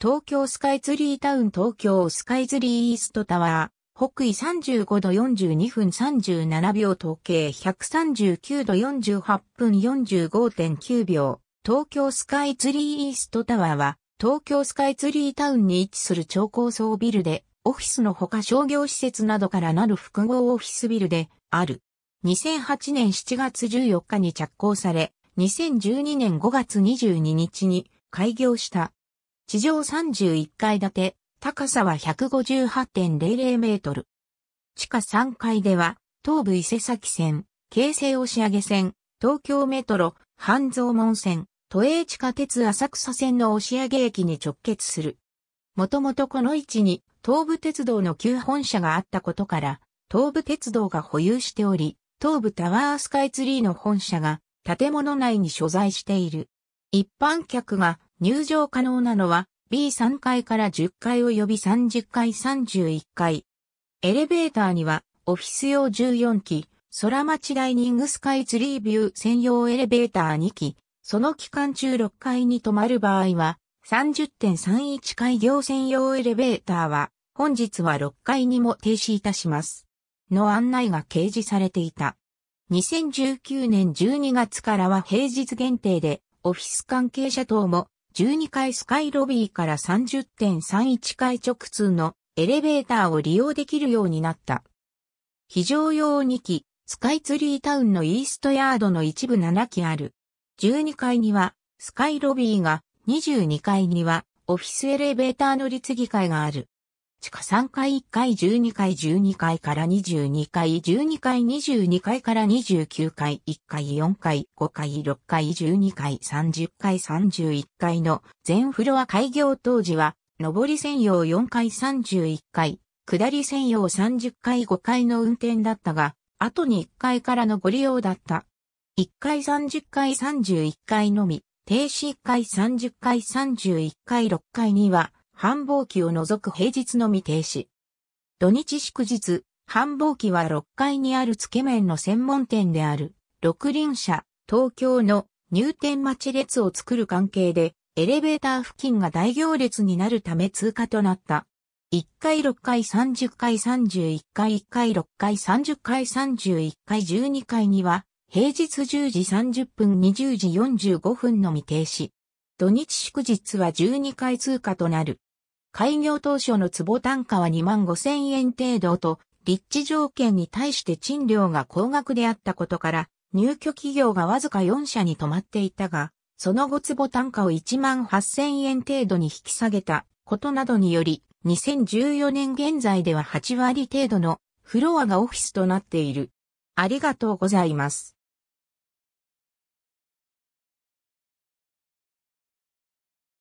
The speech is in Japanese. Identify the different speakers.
Speaker 1: 東京スカイツリータウン東京スカイツリーイーストタワー、北緯35度42分37秒統計139度48分45.9秒、東京スカイツリーイーストタワーは、東京スカイツリータウンに位置する超高層ビルで、オフィスのほか商業施設などからなる複合オフィスビルである。2008年7月14日に着工され、2012年5月22日に開業した地上31階建て、高さは158.00メートル。地下3階では、東武伊勢崎線、京成押上線、東京メトロ、半蔵門線、都営地下鉄浅草線の押上駅に直結する。もともとこの位置に東武鉄道の旧本社があったことから、東武鉄道が保有しており、東武タワースカイツリーの本社が建物内に所在している。一般客が入場可能なのは B3 階から10階及び30階31階。エレベーターにはオフィス用14機、空町ダイニングスカイツリービュー専用エレベーター2機、その期間中6階に泊まる場合は30.31階行専用エレベーターは本日は6階にも停止いたします。の案内が掲示されていた。2019年12月からは平日限定でオフィス関係者等も12階スカイロビーから30.31階直通のエレベーターを利用できるようになった。非常用2機、スカイツリータウンのイーストヤードの一部7機ある。12階には、スカイロビーが、22階には、オフィスエレベーター乗り継ぎ会がある。地下3階1階12階12階から22階12階22階から29階1階4階5階6階12階30階31階の全フロア開業当時は上り専用4階31階下り専用30階5階の運転だったが後に1階からのご利用だった1階30階31階のみ停止1階30階31階6階には繁忙期を除く平日のみ停止。土日祝日、繁忙期は6階にあるつけ麺の専門店である、六輪車、東京の入店待ち列を作る関係で、エレベーター付近が大行列になるため通過となった。1階6階30階31階1階6階30階31階12階には平日10時30分20時45分のみ停止。土日祝日は12回通過となる。開業当初の坪単価は2万5千円程度と、立地条件に対して賃料が高額であったことから、入居企業がわずか4社に泊まっていたが、その後坪単価を1万8千円程度に引き下げたことなどにより、2014年現在では8割程度のフロアがオフィスとなっている。ありがとうございます。